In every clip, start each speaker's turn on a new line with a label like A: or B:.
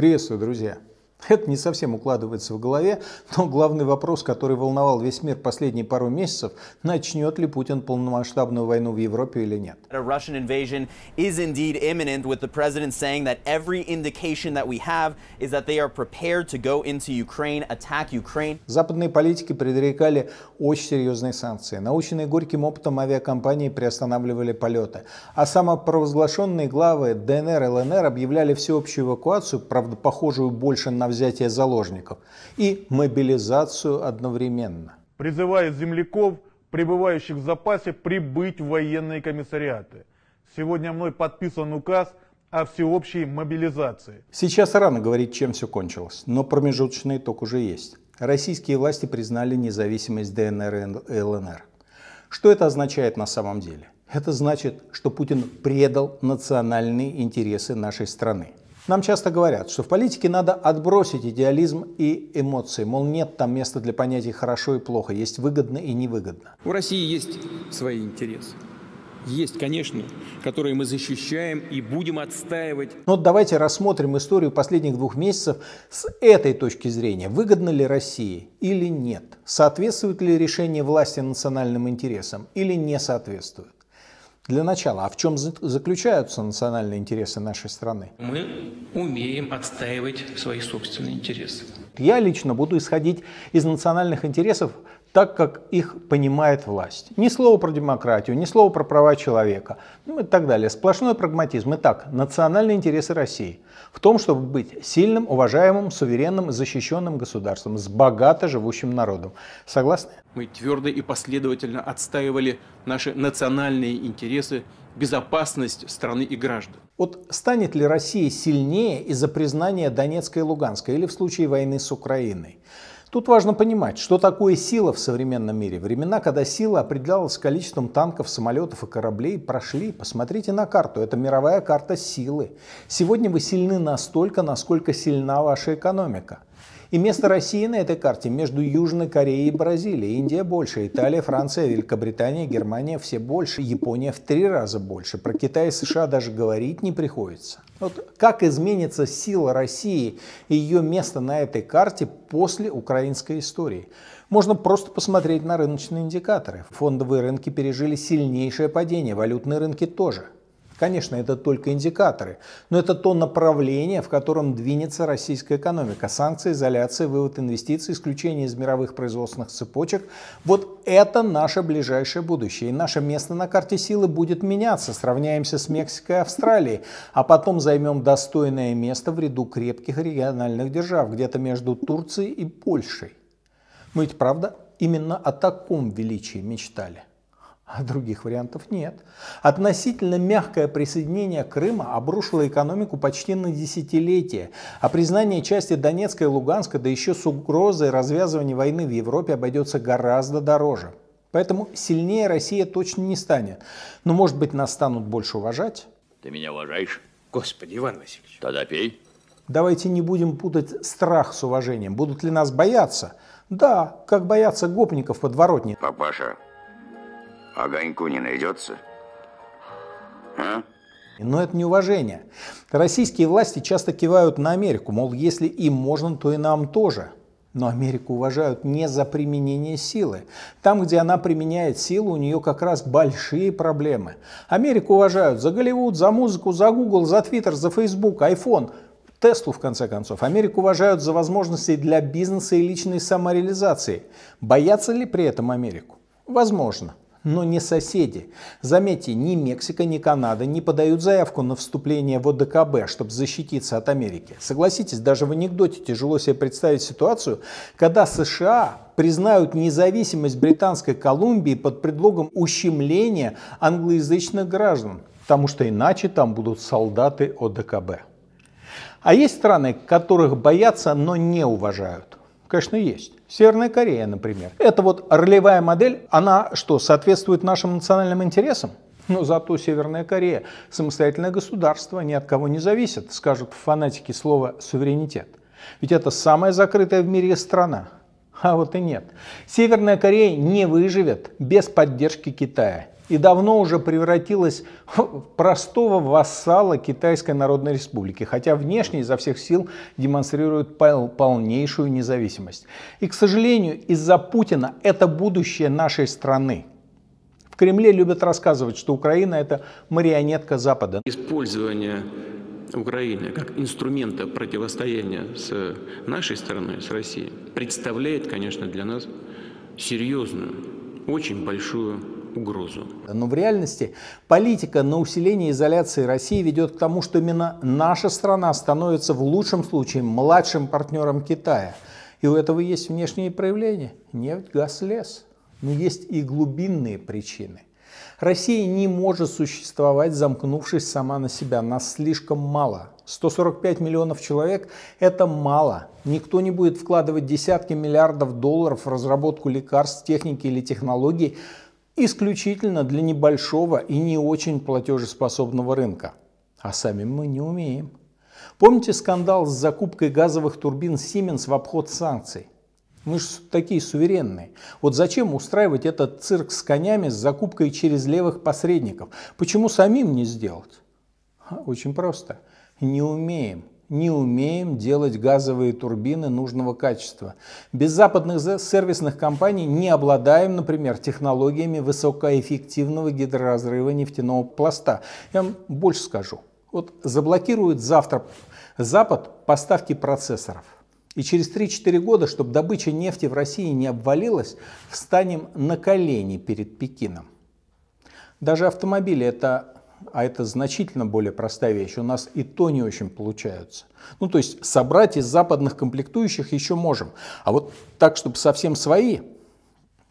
A: Приветствую, друзья! Это не совсем укладывается в голове, но главный вопрос, который волновал весь мир последние пару месяцев, начнет ли Путин полномасштабную войну в Европе или нет. A Russian invasion is indeed imminent, with the president saying that every indication that we have is that they are prepared to go into Ukraine, attack Ukraine. Западные политики предрекали очень серьезные санкции. Наученные горьким опытом авиакомпании приостанавливали полеты. А самопровозглашенные главы ДНР и ЛНР объявляли всеобщую эвакуацию, правда, похожую больше на взятие заложников и мобилизацию одновременно. Призывая земляков, пребывающих в запасе, прибыть в военные комиссариаты. Сегодня мной подписан указ о всеобщей мобилизации. Сейчас рано говорить, чем все кончилось, но промежуточный итог уже есть. Российские власти признали независимость ДНР и ЛНР. Что это означает на самом деле? Это значит, что Путин предал национальные интересы нашей страны. Нам часто говорят, что в политике надо отбросить идеализм и эмоции, мол, нет там места для понятий «хорошо» и «плохо», есть «выгодно» и «невыгодно».
B: У России есть свои интересы. Есть, конечно, которые мы защищаем и будем отстаивать.
A: Но ну давайте рассмотрим историю последних двух месяцев с этой точки зрения. Выгодно ли России или нет? Соответствует ли решение власти национальным интересам или не соответствует? Для начала, а в чем заключаются национальные интересы нашей страны?
B: Мы умеем отстаивать свои собственные интересы.
A: Я лично буду исходить из национальных интересов так, как их понимает власть. Ни слова про демократию, ни слова про права человека ну и так далее. Сплошной прагматизм. Итак, национальные интересы России в том, чтобы быть сильным, уважаемым, суверенным, защищенным государством с богато живущим народом. Согласны?
B: Мы твердо и последовательно отстаивали наши национальные интересы, безопасность страны и граждан.
A: Вот станет ли Россия сильнее из-за признания Донецкой и Луганской или в случае войны с Украиной? Тут важно понимать, что такое сила в современном мире. Времена, когда сила определялась количеством танков, самолетов и кораблей, прошли. Посмотрите на карту. Это мировая карта силы. Сегодня вы сильны настолько, насколько сильна ваша экономика. И место России на этой карте между Южной Кореей и Бразилией. Индия больше, Италия, Франция, Великобритания, Германия все больше, Япония в три раза больше. Про Китай и США даже говорить не приходится. Вот как изменится сила России и ее место на этой карте после украинской истории? Можно просто посмотреть на рыночные индикаторы. Фондовые рынки пережили сильнейшее падение, валютные рынки тоже – Конечно, это только индикаторы, но это то направление, в котором двинется российская экономика. Санкции, изоляция, вывод инвестиций, исключение из мировых производственных цепочек. Вот это наше ближайшее будущее. И наше место на карте силы будет меняться. Сравняемся с Мексикой и Австралией, а потом займем достойное место в ряду крепких региональных держав, где-то между Турцией и Польшей. Мы ведь, правда, именно о таком величии мечтали а других вариантов нет. Относительно мягкое присоединение Крыма обрушило экономику почти на десятилетие, а признание части Донецка и Луганска, да еще с угрозой развязывания войны в Европе обойдется гораздо дороже. Поэтому сильнее Россия точно не станет. Но, может быть, нас станут больше уважать?
B: Ты меня уважаешь? Господи, Иван Васильевич. Тогда пей.
A: Давайте не будем путать страх с уважением. Будут ли нас бояться? Да, как боятся гопников подворотни.
B: Папаша, Огоньку не найдется? А?
A: Но это неуважение. Российские власти часто кивают на Америку, мол, если им можно, то и нам тоже. Но Америку уважают не за применение силы. Там, где она применяет силу, у нее как раз большие проблемы. Америку уважают за Голливуд, за музыку, за Google, за Twitter, за Facebook, iPhone. Теслу, в конце концов. Америку уважают за возможности для бизнеса и личной самореализации. Боятся ли при этом Америку? Возможно но не соседи. Заметьте, ни Мексика, ни Канада не подают заявку на вступление в ОДКБ, чтобы защититься от Америки. Согласитесь, даже в анекдоте тяжело себе представить ситуацию, когда США признают независимость Британской Колумбии под предлогом ущемления англоязычных граждан, потому что иначе там будут солдаты ОДКБ. А есть страны, которых боятся, но не уважают. Конечно, есть. Северная Корея, например. Это вот ролевая модель, она что, соответствует нашим национальным интересам? Но ну, зато Северная Корея – самостоятельное государство, ни от кого не зависит, скажут фанатики слова «суверенитет». Ведь это самая закрытая в мире страна. А вот и нет. Северная Корея не выживет без поддержки Китая и давно уже превратилась в простого вассала Китайской Народной Республики, хотя внешне изо всех сил демонстрирует полнейшую независимость. И, к сожалению, из-за Путина это будущее нашей страны. В Кремле любят рассказывать, что Украина – это
B: марионетка Запада. Использование Украины как инструмента противостояния с нашей стороной, с Россией, представляет, конечно, для нас серьезную, очень большую угрозу.
A: Но в реальности политика на усиление изоляции России ведет к тому, что именно наша страна становится в лучшем случае младшим партнером Китая. И у этого есть внешние проявления – нефть, газ, лес. Но есть и глубинные причины. Россия не может существовать, замкнувшись сама на себя. Нас слишком мало. 145 миллионов человек – это мало. Никто не будет вкладывать десятки миллиардов долларов в разработку лекарств, техники или технологий, исключительно для небольшого и не очень платежеспособного рынка. А сами мы не умеем. Помните скандал с закупкой газовых турбин Siemens в обход санкций? Мы же такие суверенные. Вот зачем устраивать этот цирк с конями с закупкой через левых посредников? Почему самим не сделать? Очень просто. Не умеем не умеем делать газовые турбины нужного качества. Без западных сервисных компаний не обладаем, например, технологиями высокоэффективного гидроразрыва нефтяного пласта. Я вам больше скажу. Вот заблокирует завтра Запад поставки процессоров. И через 3-4 года, чтобы добыча нефти в России не обвалилась, встанем на колени перед Пекином. Даже автомобили – это а это значительно более простая вещь, у нас и то не очень получается. Ну, то есть собрать из западных комплектующих еще можем, а вот так, чтобы совсем свои,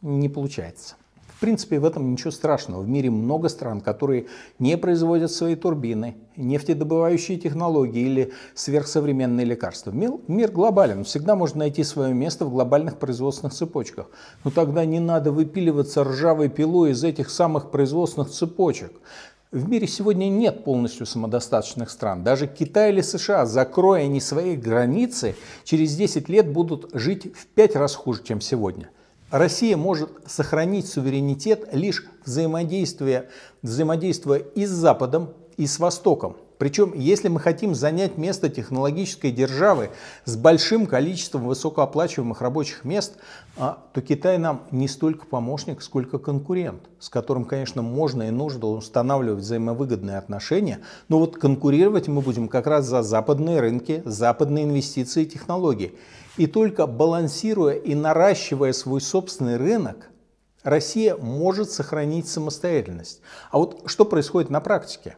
A: не получается. В принципе, в этом ничего страшного. В мире много стран, которые не производят свои турбины, нефтедобывающие технологии или сверхсовременные лекарства. Мир, мир глобален, всегда можно найти свое место в глобальных производственных цепочках. Но тогда не надо выпиливаться ржавой пилой из этих самых производственных цепочек. В мире сегодня нет полностью самодостаточных стран. Даже Китай или США, закроя не свои границы, через 10 лет будут жить в 5 раз хуже, чем сегодня. Россия может сохранить суверенитет лишь взаимодействуя, взаимодействуя и с Западом, и с Востоком. Причем, если мы хотим занять место технологической державы с большим количеством высокооплачиваемых рабочих мест, а, то Китай нам не столько помощник, сколько конкурент, с которым, конечно, можно и нужно устанавливать взаимовыгодные отношения, но вот конкурировать мы будем как раз за западные рынки, западные инвестиции и технологии. И только балансируя и наращивая свой собственный рынок, Россия может сохранить самостоятельность. А вот что происходит на практике?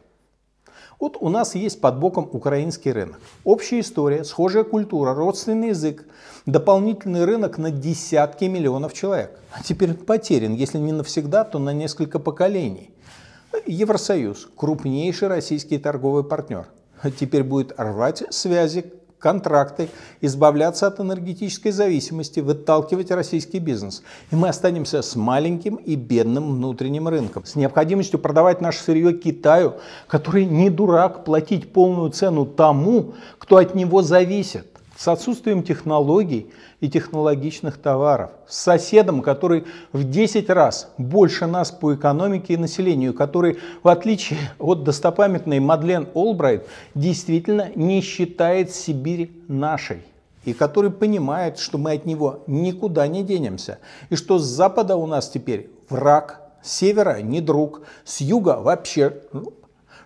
A: Вот у нас есть под боком украинский рынок. Общая история, схожая культура, родственный язык, дополнительный рынок на десятки миллионов человек. А теперь потерян, если не навсегда, то на несколько поколений. Евросоюз – крупнейший российский торговый партнер. А теперь будет рвать связи контракты, избавляться от энергетической зависимости, выталкивать российский бизнес. И мы останемся с маленьким и бедным внутренним рынком, с необходимостью продавать наше сырье Китаю, который не дурак платить полную цену тому, кто от него зависит с отсутствием технологий и технологичных товаров, с соседом, который в 10 раз больше нас по экономике и населению, который, в отличие от достопамятной Мадлен Олбрайт, действительно не считает Сибирь нашей и который понимает, что мы от него никуда не денемся, и что с запада у нас теперь враг, с севера не друг, с юга вообще, ну,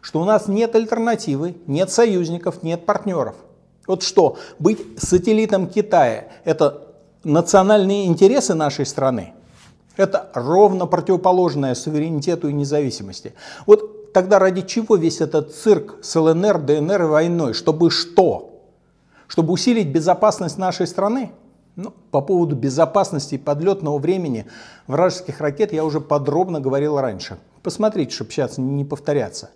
A: что у нас нет альтернативы, нет союзников, нет партнеров. Вот что, быть сателлитом Китая – это национальные интересы нашей страны. Это ровно противоположное суверенитету и независимости. Вот тогда ради чего весь этот цирк с ЛНР, ДНР и войной? Чтобы что? Чтобы усилить безопасность нашей страны? Ну, по поводу безопасности и подлетного времени вражеских ракет я уже подробно говорил раньше. Посмотрите, чтобы сейчас не повторяться.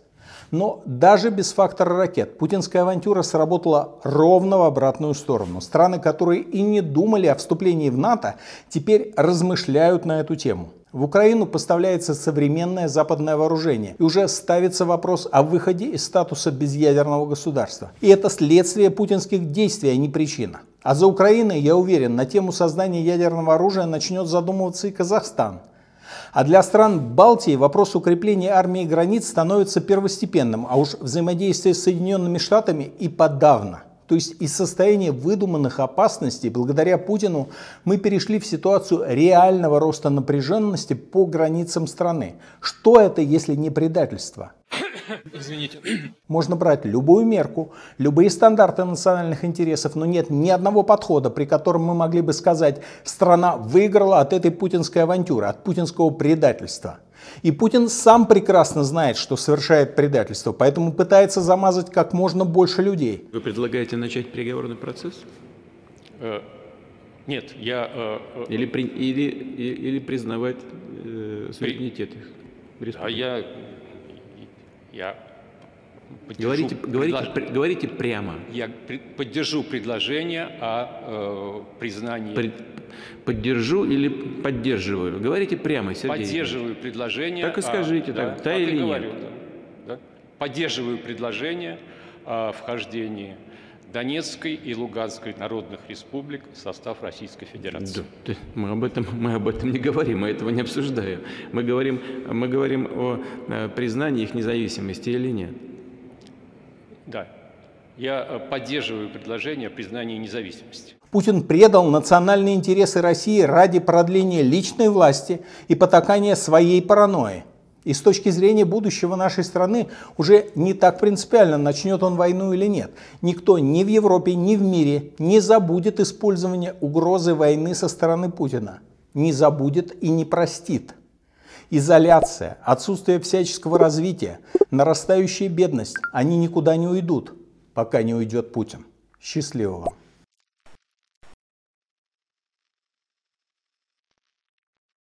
A: Но даже без фактора ракет путинская авантюра сработала ровно в обратную сторону. Страны, которые и не думали о вступлении в НАТО, теперь размышляют на эту тему. В Украину поставляется современное западное вооружение, и уже ставится вопрос о выходе из статуса безъядерного государства. И это следствие путинских действий, а не причина. А за Украиной, я уверен, на тему создания ядерного оружия начнет задумываться и Казахстан – а для стран Балтии вопрос укрепления армии границ становится первостепенным, а уж взаимодействие с Соединенными Штатами и подавно. То есть из состояния выдуманных опасностей благодаря Путину мы перешли в ситуацию реального роста напряженности по границам страны. Что это, если не предательство?
B: Извините.
A: Можно брать любую мерку, любые стандарты национальных интересов, но нет ни одного подхода, при котором мы могли бы сказать, страна выиграла от этой путинской авантюры, от путинского предательства. И Путин сам прекрасно знает, что совершает предательство, поэтому пытается замазать как можно больше людей.
B: Вы предлагаете начать переговорный процесс? Э, нет, я... Э, э, или, при, или, или признавать э, суверенитет их? А я я поддержу, говорите, предлож... говорите, говорите прямо. Я поддержу предложение о э, признании. Пред... Поддержу или поддерживаю? Говорите прямо, Сергей. Поддерживаю предложение. Так и скажите, а, так, да, да, да или говорю, нет. Да, да. Поддерживаю предложение о вхождении Донецкой и Луганской народных республик в состав Российской Федерации. Да, да, мы, об этом, мы об этом не говорим, мы этого не обсуждаем. Мы говорим, мы говорим о э, признании их независимости или нет. Да, я э, поддерживаю предложение о признании независимости.
A: Путин предал национальные интересы России ради продления личной власти и потакания своей паранойи. И с точки зрения будущего нашей страны уже не так принципиально, начнет он войну или нет. Никто ни в Европе, ни в мире не забудет использование угрозы войны со стороны Путина. Не забудет и не простит. Изоляция, отсутствие всяческого развития, нарастающая бедность, они никуда не уйдут, пока не уйдет Путин. Счастливого вам!